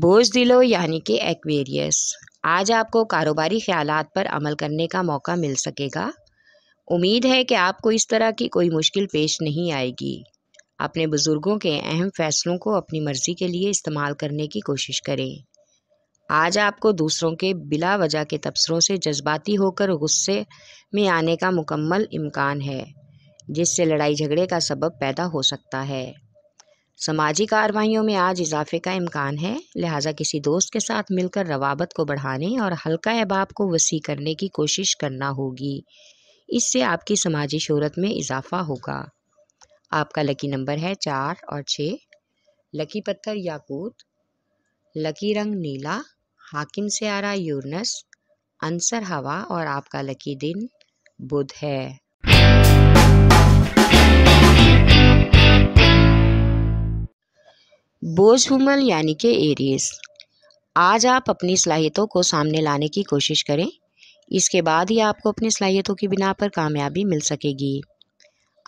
बोझ दिलो यानी कि एक्वेरियस आज आपको कारोबारी ख्याल पर अमल करने का मौका मिल सकेगा उम्मीद है कि आपको इस तरह की कोई मुश्किल पेश नहीं आएगी अपने बुज़ुर्गों के अहम फैसलों को अपनी मर्ज़ी के लिए इस्तेमाल करने की कोशिश करें आज आपको दूसरों के बिला वजह के तबसरों से जज्बाती होकर गुस्से में आने का मुकम्मल इम्कान है जिससे लड़ाई झगड़े का सबब पैदा हो सकता है समाजी कार्रवाइयों में आज इजाफे का इम्कान है लिहाजा किसी दोस्त के साथ मिलकर रवाबत को बढ़ाने और हल्का अहबाब को वसी करने की कोशिश करना होगी इससे आपकी समाजी शहरत में इजाफा होगा आपका लकी नंबर है चार और छः लकी पत्थर याकूत लकी रंग नीला हाकिम से आरा यूरनस अंसर हवा और आपका लकी दिन बुध है बोझ हुमल यानी कि एरियस आज आप अपनी सलाहियतों को सामने लाने की कोशिश करें इसके बाद ही आपको अपनी सलाहियतों की बिना पर कामयाबी मिल सकेगी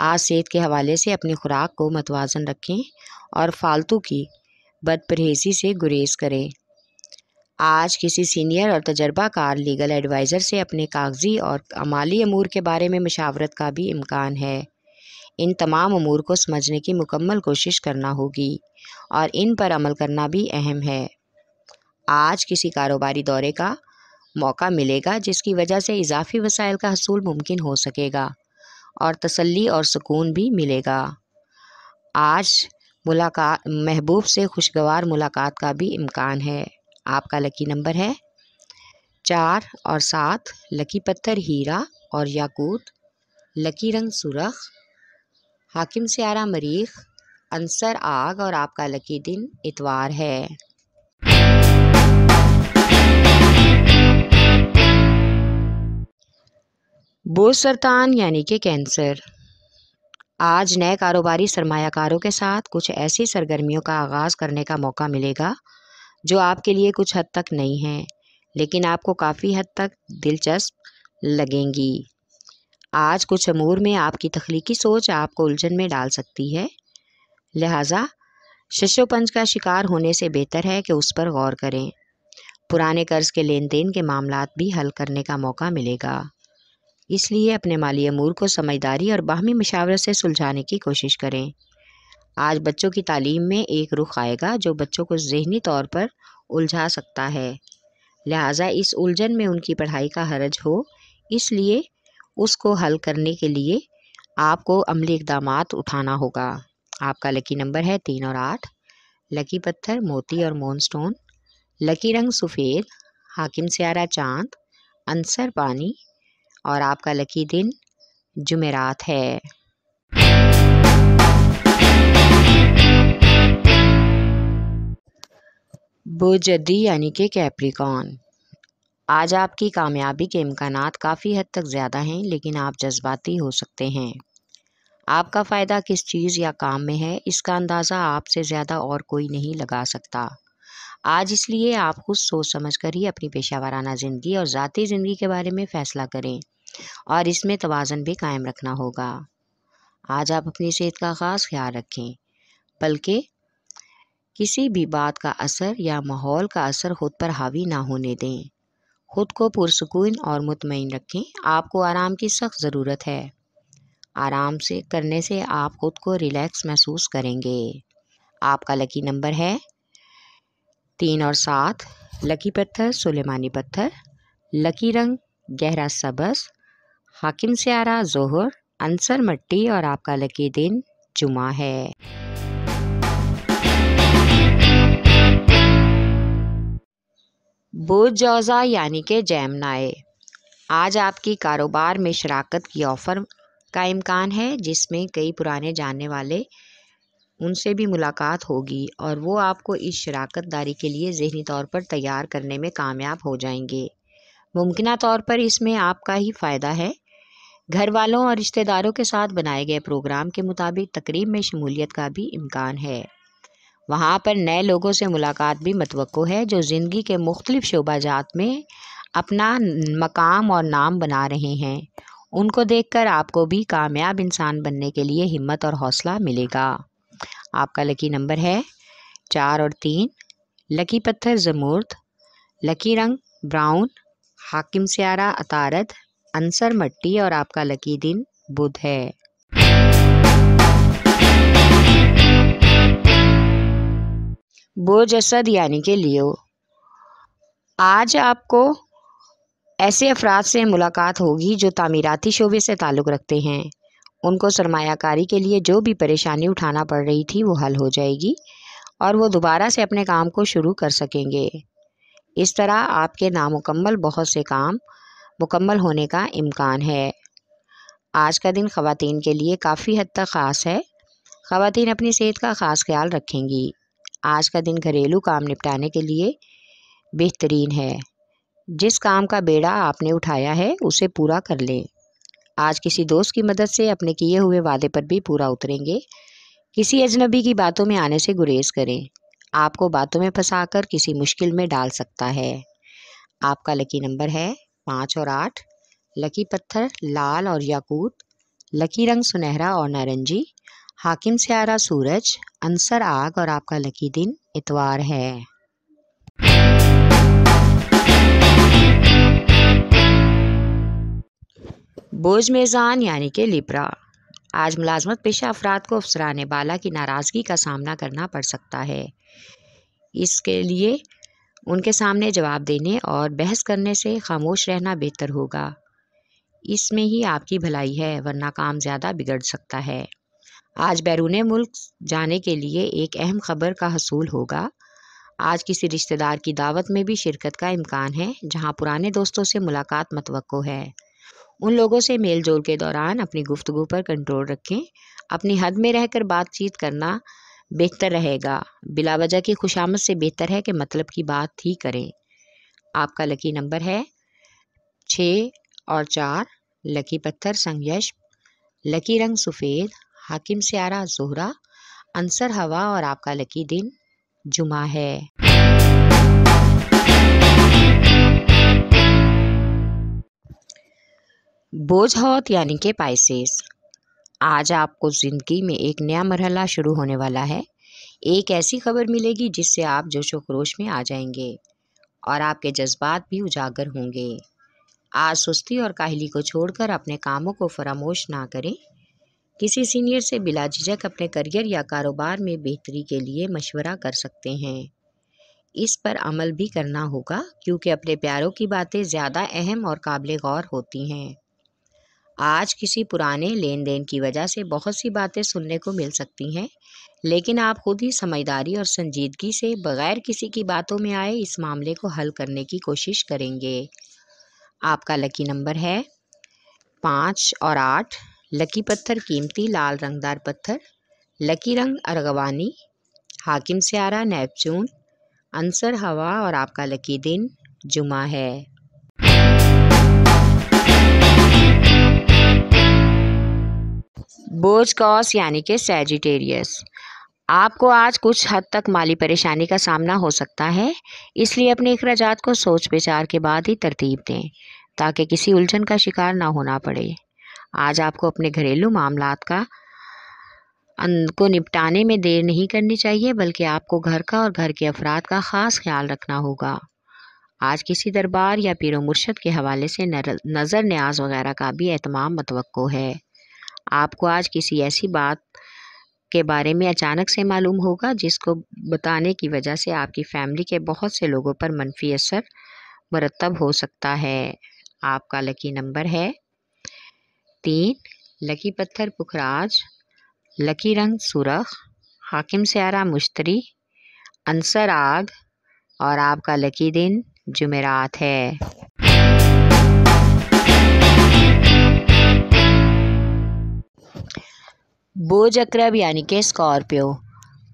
आज सेहत के हवाले से अपनी खुराक को मतवाजन रखें और फालतू की बदपरहेजी से गुरेज करें आज किसी सीनियर और तजर्बाकार लीगल एडवाइज़र से अपने कागजी और अमाली अमूर के बारे में मशावरत का भी इम्कान है इन तमाम अमूर को समझने की मुकम्मल कोशिश करना होगी और इन पर अमल करना भी अहम है आज किसी कारोबारी दौरे का मौका मिलेगा जिसकी वजह से इजाफी वसाइल का हसूल मुमकिन हो सकेगा और तसल्ली और सुकून भी मिलेगा आज मुलाकात महबूब से खुशगवार मुलाकात का भी इम्कान है आपका लकी नंबर है चार और सात लकी पत्थर हीरा और याकूत लकी रंग सुरख हाकिम स्यारा मरीख अंसर आग और आपका लकी दिन इतवार है बोझ सरतान यानी कि कैंसर आज नए कारोबारी सरमाकारों के साथ कुछ ऐसी सरगर्मियों का आगाज़ करने का मौका मिलेगा जो आपके लिए कुछ हद तक नहीं है लेकिन आपको काफ़ी हद तक दिलचस्प लगेंगी आज कुछ अमूर में आपकी तख्लीकी सोच आपको उलझन में डाल सकती है लिहाजा शिष्योपंच का शिकार होने से बेहतर है कि उस पर गौर करें पुराने कर्ज के लेन देन के मामला भी हल करने का मौका मिलेगा इसलिए अपने माली अमूर को समझदारी और बाहमी मशावरत से सुलझाने की कोशिश करें आज बच्चों की तालीम में एक रुख आएगा जो बच्चों को जहनी तौर पर उलझा सकता है लिहाजा इस उलझन में उनकी पढ़ाई का हरज हो इसलिए उसको हल करने के लिए आपको अमली इकदाम उठाना होगा आपका लकी नंबर है तीन और आठ लकी पत्थर मोती और मोन स्टोन लकी रंग सफ़ेद हाकिम स्यारा चांद अंसर पानी और आपका लकी दिन जुमेरात है बुजदी यानी कि कैप्रिकॉन आज आपकी कामयाबी के इम्कान काफ़ी हद तक ज़्यादा हैं लेकिन आप जज्बाती हो सकते हैं आपका फ़ायदा किस चीज़ या काम में है इसका अंदाज़ा आपसे ज़्यादा और कोई नहीं लगा सकता आज इसलिए आप खुद सोच समझ कर ही अपनी पेशा वाराना ज़िंदगी और ज़ाती ज़िंदगी के बारे में फ़ैसला करें और इसमें तोज़न भी कायम रखना होगा आज आप अपनी सेहत का ख़ास ख्याल रखें बल्कि किसी भी बात का असर या माहौल का असर खुद पर हावी ना होने दें खुद को पुरसकून और मुतमिन रखें आपको आराम की सख्त ज़रूरत है आराम से करने से आप खुद को रिलैक्स महसूस करेंगे आपका लकी नंबर है तीन और सात लकी पत्थर सुलेमानी पत्थर लकी रंग गहरा सबस हाकिम से आरा जोहर अंसर मट्टी और आपका लकी दिन जुमा है जौजा यानी कि जैमनाए आज आपकी कारोबार में शराकत की ऑफ़र का इम्कान है जिसमें कई पुराने जानने वाले उनसे भी मुलाकात होगी और वो आपको इस शराकत दारी के लिए जहनी तौर पर तैयार करने में कामयाब हो जाएंगे मुमकिन तौर पर इसमें आपका ही फ़ायदा है घर वालों और रिश्तेदारों के साथ बनाए गए प्रोग्राम के मुताबिक तकरीब में शमूलियत का भी इम्कान है वहाँ पर नए लोगों से मुलाकात भी मतवक़ है जो ज़िंदगी के मुख्तलिफ़ शोबाजात में अपना मकाम और नाम बना रहे हैं उनको देखकर आपको भी कामयाब इंसान बनने के लिए हिम्मत और हौसला मिलेगा आपका लकी नंबर है चार और तीन लकी पत्थर जमूर्द लकी रंग ब्राउन हाकिम स्यारा अतारत अंसर मट्टी और आपका लकी दिन बुध है असद यानी कि लियो आज आपको ऐसे अफराद से मुलाकात होगी जो तमीराती शोबे से ताल्लुक़ रखते हैं उनको सरमाकारी के लिए जो भी परेशानी उठाना पड़ रही थी वो हल हो जाएगी और वो दोबारा से अपने काम को शुरू कर सकेंगे इस तरह आपके नामुकम्मल बहुत से काम मुकम्मल होने का इम्कान है आज का दिन ख़वान के लिए काफ़ी हद तक ख़ास है ख़वान अपनी सेहत का ख़ास ख्याल रखेंगी आज का दिन घरेलू काम निपटाने के लिए बेहतरीन है जिस काम का बेड़ा आपने उठाया है उसे पूरा कर लें आज किसी दोस्त की मदद से अपने किए हुए वादे पर भी पूरा उतरेंगे किसी अजनबी की बातों में आने से गुरेज करें आपको बातों में फंसाकर किसी मुश्किल में डाल सकता है आपका लकी नंबर है पाँच और आठ लकी पत्थर लाल और याकूत लकी रंग सुनहरा और नारंगी हाकिम से सूरज आंसर आग और आपका लकी दिन इतवार है बोझ मेज़ान यानी कि लिब्रा आज मुलाजमत पेशा अफराद को अफसराने बाला की नाराज़गी का सामना करना पड़ सकता है इसके लिए उनके सामने जवाब देने और बहस करने से खामोश रहना बेहतर होगा इसमें ही आपकी भलाई है वरना काम ज़्यादा बिगड़ सकता है आज बैरून मुल्क जाने के लिए एक अहम खबर का हसूल होगा आज किसी रिश्तेदार की दावत में भी शिरकत का इम्कान है जहां पुराने दोस्तों से मुलाकात मतवक़ है उन लोगों से मेल जोल के दौरान अपनी गुफ्तु पर कंट्रोल रखें अपनी हद में रहकर बातचीत करना बेहतर रहेगा बिलावजा की खुशामद से बेहतर है कि मतलब की बात ही करें आपका लकी नंबर है छ और चार लकी पत्थर संयश लकी रंग सफ़ेद हाकिम स्यारा जोहरा अंसर हवा और आपका लकी दिन जुमा है बोझ हौत यानी के पाइसेस आज आपको ज़िंदगी में एक नया मरहला शुरू होने वाला है एक ऐसी खबर मिलेगी जिससे आप जोशो खरोश में आ जाएंगे और आपके जज्बात भी उजागर होंगे आज सुस्ती और काहली को छोड़कर अपने कामों को फरामोश ना करें किसी सीनियर से झिझक अपने करियर या कारोबार में बेहतरी के लिए मशवरा कर सकते हैं इस पर अमल भी करना होगा क्योंकि अपने प्यारों की बातें ज़्यादा अहम और काबिल गौर होती हैं आज किसी पुराने लेन देन की वजह से बहुत सी बातें सुनने को मिल सकती हैं लेकिन आप खुद ही समझदारी और संजीदगी से बगैर किसी की बातों में आए इस मामले को हल करने की कोशिश करेंगे आपका लकी नंबर है पाँच और आठ लकी पत्थर कीमती लाल रंगदार पत्थर लकी रंग अरगवानी हाकिम स्यारा नेपचून अंसर हवा और आपका लकी दिन जुमा है बोझ कॉस यानी कि सेजिटेरियस आपको आज कुछ हद तक माली परेशानी का सामना हो सकता है इसलिए अपने अखराज को सोच विचार के बाद ही तरतीब दें ताकि किसी उलझन का शिकार ना होना पड़े आज आपको अपने घरेलू मामला का अं-, को निपटाने में देर नहीं करनी चाहिए बल्कि आपको घर का और घर के अफराद का ख़ास ख्याल रखना होगा आज किसी दरबार या पीर मुर्शद के हवाले से नज़र न्याज वगैरह का भी अहतमाम मतवक़ है आपको आज किसी ऐसी बात के बारे में अचानक से मालूम होगा जिसको बताने की वजह से आपकी फैमिली के बहुत से लोगों पर मनफी असर मरतब हो सकता है आपका लकी नंबर है तीन लकी पत्थर पुखराज लकी रंग सुरख हाकिम स्यारा मुश्तरी अंसर आग और आपका लकी दिन जुमेरात है बोझ अक्रब यानी के स्कॉर्पियो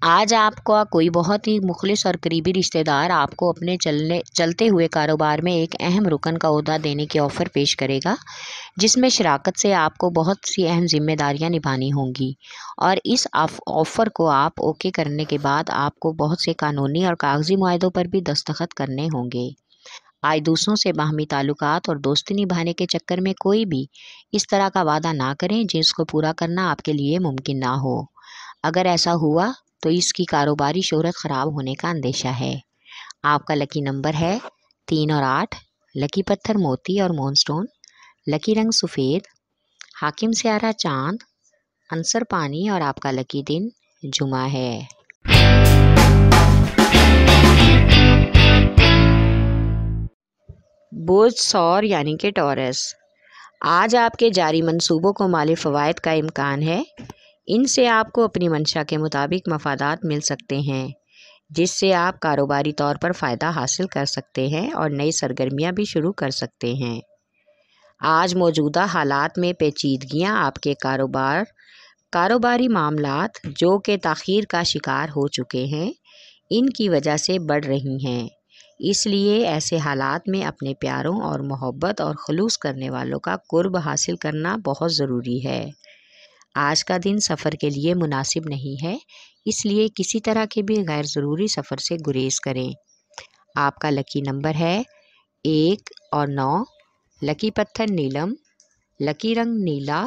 आज आपका कोई बहुत ही मुखलिस और करीबी रिश्तेदार आपको अपने चलने चलते हुए कारोबार में एक अहम रुकन का अहदा देने की ऑफ़र पेश करेगा जिसमें शराकत से आपको बहुत सी अहम जिम्मेदारियां निभानी होंगी और इस ऑफ़र को आप ओके करने के बाद आपको बहुत से कानूनी और कागजी माहों पर भी दस्तखत करने होंगे आज दूसरों से बाहमी ताल्लुक और दोस्ती निभाने के चक्कर में कोई भी इस तरह का वादा ना करें जिसको पूरा करना आपके लिए मुमकिन ना हो अगर ऐसा हुआ तो इसकी कारोबारी शोहरत ख़राब होने का अंदेशा है आपका लकी नंबर है तीन और आठ लकी पत्थर मोती और मोनस्टोन लकी रंग सफ़ेद हाकिम स्यारा चांद अंसर पानी और आपका लकी दिन जुमा है बोझ सौर यानी कि टॉरस आज आपके जारी मंसूबों को माली फवायद का इम्कान है इनसे आपको अपनी मंशा के मुताबिक मफादात मिल सकते हैं जिससे आप कारोबारी तौर पर फ़ायदा हासिल कर सकते हैं और नई सरगर्मियां भी शुरू कर सकते हैं आज मौजूदा हालात में पेचीदगियां आपके कारोबार कारोबारी मामला जो कि तखीर का शिकार हो चुके हैं इनकी वजह से बढ़ रही हैं इसलिए ऐसे हालात में अपने प्यारों और मोहब्बत और खलूस करने वालों का कुर्ब हासिल करना बहुत ज़रूरी है आज का दिन सफ़र के लिए मुनासिब नहीं है इसलिए किसी तरह के भी गैर ज़रूरी सफ़र से गुरेज करें आपका लकी नंबर है एक और नौ लकी पत्थर नीलम लकी रंग नीला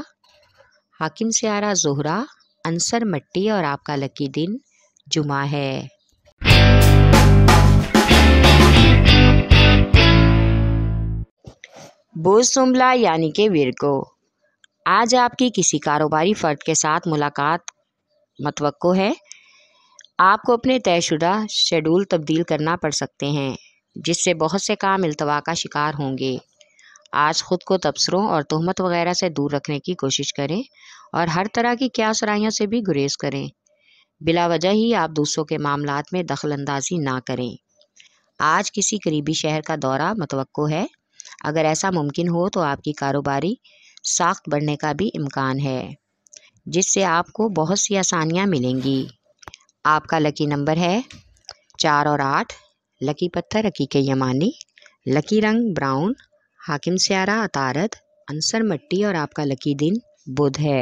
हाकिम सियारा जोहरा अंसर मट्टी और आपका लकी दिन जुमा है बुजुमला यानी के वीर को आज आपकी किसी कारोबारी फ़र्द के साथ मुलाकात मतवक़ो है आपको अपने तयशुदा शेड्यूल तब्दील करना पड़ सकते हैं जिससे बहुत से काम अल्तवा का शिकार होंगे आज ख़ुद को तबसरों और तहमत वगैरह से दूर रखने की कोशिश करें और हर तरह की क्या सराइयों से भी गुरेज करें बिला वजह ही आप दूसरों के मामला में दखल अंदाजी ना करें आज किसी करीबी शहर का दौरा मतवक़ो है अगर ऐसा मुमकिन हो तो आपकी कारोबारी साख्त बढ़ने का भी इम्कान है जिससे आपको बहुत सी आसानियाँ मिलेंगी आपका लकी नंबर है चार और आठ लकी पत्थर के यमानी लकी रंग ब्राउन हाकिम स्यारा अतारत अंसर मट्टी और आपका लकी दिन बुध है